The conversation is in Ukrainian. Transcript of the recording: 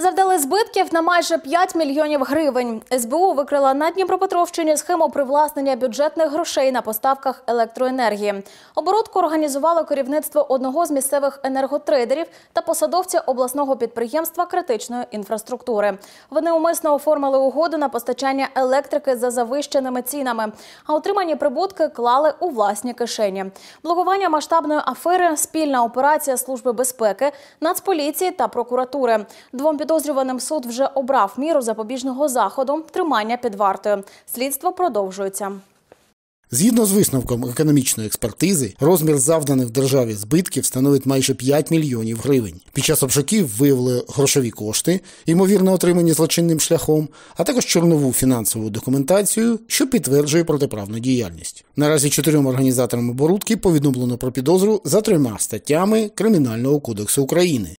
Завдали збитків на майже 5 мільйонів гривень. СБУ викрила на Дніпропетровщині схему привласнення бюджетних грошей на поставках електроенергії. Оборотку організувало керівництво одного з місцевих енерготрейдерів та посадовці обласного підприємства критичної інфраструктури. Вони умисно оформили угоду на постачання електрики за завищеними цінами, а отримані прибутки клали у власні кишені. Блокування масштабної афери спільна операція служби безпеки, нацполіції та прокуратури. Двом під Підозрюваним суд вже обрав міру запобіжного заходу тримання під вартою. Слідство продовжується. Згідно з висновком економічної експертизи, розмір завданих державі збитків становить майже 5 мільйонів гривень. Під час обшуків виявили грошові кошти, ймовірно отримані злочинним шляхом, а також чорнову фінансову документацію, що підтверджує протиправну діяльність. Наразі чотирьом організаторам оборудки повідомлено про підозру за трьома статтями Кримінального кодексу України.